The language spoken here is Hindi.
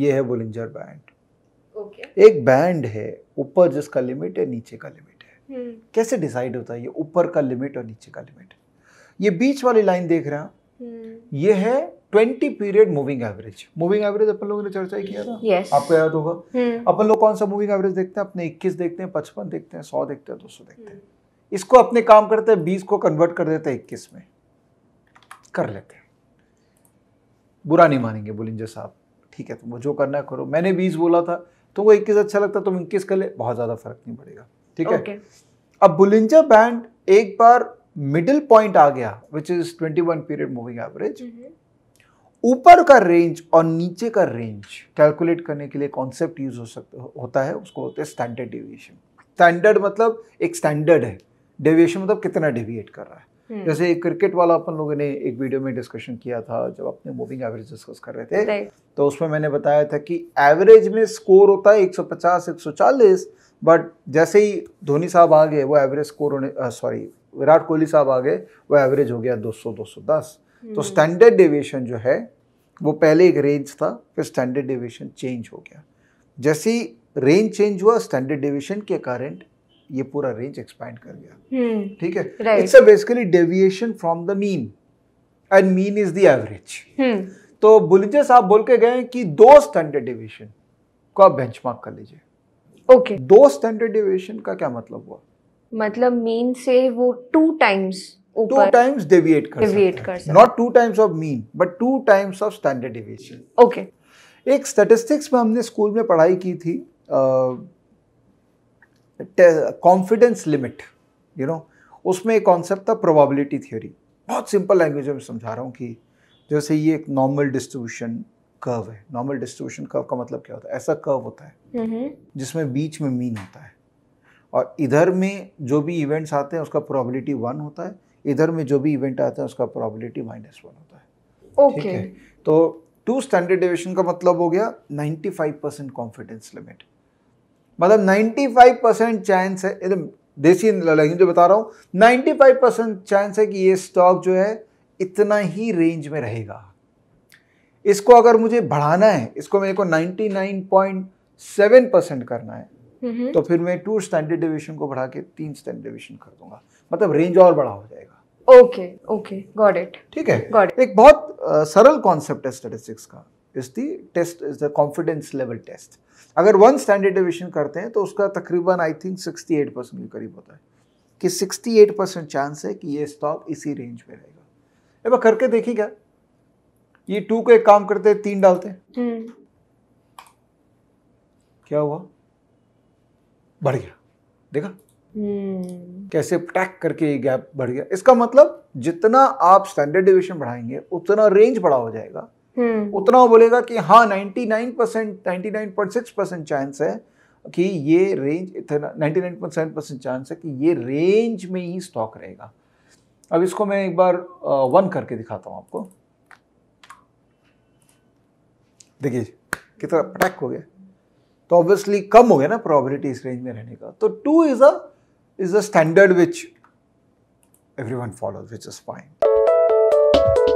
ये है बुलिंजर बैंड okay. एक बैंड है ऊपर जिसका लिमिट है नीचे का लिमिट है hmm. कैसे डिसाइड होता है ये ऊपर का लिमिट और नीचे का लिमिट ये बीच वाली लाइन देख रहे हैं hmm. ये है twenty period moving average moving average अपन लोगों ने चर्चा ही किया था yes. आपको याद होगा hmm. अपन लोग कौन सा मूविंग एवरेज देखते हैं अपने इक्कीस देखते हैं पचपन देखते हैं सौ देखते हैं दो सौ देखते हैं हम्म. इसको अपने काम करते हैं बीस को कन्वर्ट कर देते हैं इक्कीस में कर लेते हैं बुरा नहीं मानेंगे बुलिंजर साहब ठीक है तुम जो करना है करो मैंने बीस बोला था तुमको इक्कीस अच्छा लगता तुम इक्कीस कर ले बहुत ज़्यादा फर्क नहीं पड़ेगा ठीक है अब बुलिंजा बैंड एक बार मिडिल पॉइंट आ गया which is one period moving average ऊपर का रेंज और नीचे का रेंज कैलकुलेट करने के लिए कॉन्सेप्ट यूज हो सकता होता है उसको होते हैं स्टैंडर्ड डेविएशन स्टैंडर्ड मतलब एक स्टैंडर्ड है डेविएशन मतलब कितना डेविएट कर रहा है हम्म। जैसे क्रिकेट वाला अपन लोगों ने एक वीडियो में डिस्कशन किया था जब अपने मूविंग एवरेज डिस्कस कर रहे थे तो उसमें मैंने बताया था कि एवरेज में स्कोर होता है 150 140 बट जैसे ही धोनी साहब आ गए वो एवरेज स्कोर होने सॉरी विराट कोहली साहब आ गए वो एवरेज हो गया 200 210 तो स्टैंडर्ड हम्म। डिविएशन जो है वो पहले एक रेंज था फिर स्टैंडर्ड डिविएशन चेंज हो गया जैसे ही रेंज चेंज हुआ स्टैंडर्ड डिविएशन के कारण ये पूरा रेंज एक्सपैंड कर गया हम्म, ठीक है it's a basically deviation from the mean and mean is the average तो बुलिजे साहब बोल के गए कि दो स्टैंडर्ड डेविएशन को आप बेंचमार्क कर लीजिए ओके okay. दो स्टैंडर्ड डेविएशन का क्या मतलब हुआ मतलब मीन से वो two times two times deviate कर डेविएट कर not two times of mean but two times of standard deviation okay एक स्टैटिस्टिक्स में हमने स्कूल में पढ़ाई की थी कॉन्फिडेंस लिमिट यू नो उसमें एक कॉन्सेप्ट था प्रोबेबिलिटी थ्योरी बहुत सिंपल लैंग्वेज में समझा रहा हूँ कि जैसे ये एक नॉर्मल डिस्ट्रीब्यूशन कर्व है नॉर्मल डिस्ट्रीब्यूशन कर्व का मतलब क्या होता है ऐसा कर्व होता है जिसमें बीच में मीन होता है और इधर में जो भी इवेंट्स आते हैं उसका प्रोबेबिलिटी वन होता है इधर में जो भी इवेंट आते हैं उसका प्रोबेबिलिटी माइनस वन होता है ओके okay. तो टू स्टैंडर्ड डेविएशन का मतलब हो गया ninety five percent confidence limit मतलब 95 परसेंट चांस है एकदम देसी लैंग्वेज जो बता रहा हूँ 95 परसेंट चांस है कि ये स्टॉक जो है इतना ही रेंज में रहेगा इसको अगर मुझे बढ़ाना है इसको मेरे को 99.7 परसेंट करना है तो फिर मैं टू स्टैंडर्ड डिविजन को बढ़ा के तीन स्टैंडर्ड डिविजन कर दूंगा मतलब रेंज और बड़ा हो जाएगा ओके ओके गॉट इट ठीक है गॉट एक बहुत सरल कॉन्सेप्ट है स्टेटिस्टिक्स का is the test is the confidence level test अगर वन स्टैंडर्ड डिविशन करते हैं तो उसका तकरीबन I think sixty eight percent के करीब होता है कि सिक्सटी एट परसेंट चांस है कि ये स्टॉक इसी रेंज में रहेगा अब करके देखिए क्या ये टू को एक काम करते हैं तीन डालते हैं हम्म। क्या हुआ बढ़ गया देखा Hmm. कैसे टैक करके ये गैप बढ़ गया इसका मतलब जितना आप स्टैंडर्ड डिविएशन बढ़ाएंगे उतना रेंज बड़ा हो जाएगा हम्म। उतना वो बोलेगा कि हाँ नाइन परसेंट नाइन्टी चांस है कि ये रेंज इतना सेवन परसेंट चांस है कि ये रेंज में ही स्टॉक रहेगा अब इसको मैं एक बार वन करके दिखाता हूँ आपको देखिए कितना अटैक हो गया तो ऑब्वियसली कम हो गया ना प्रोबेबिलिटी इस रेंज में रहने का तो two is a is a standard which everyone follow which is fine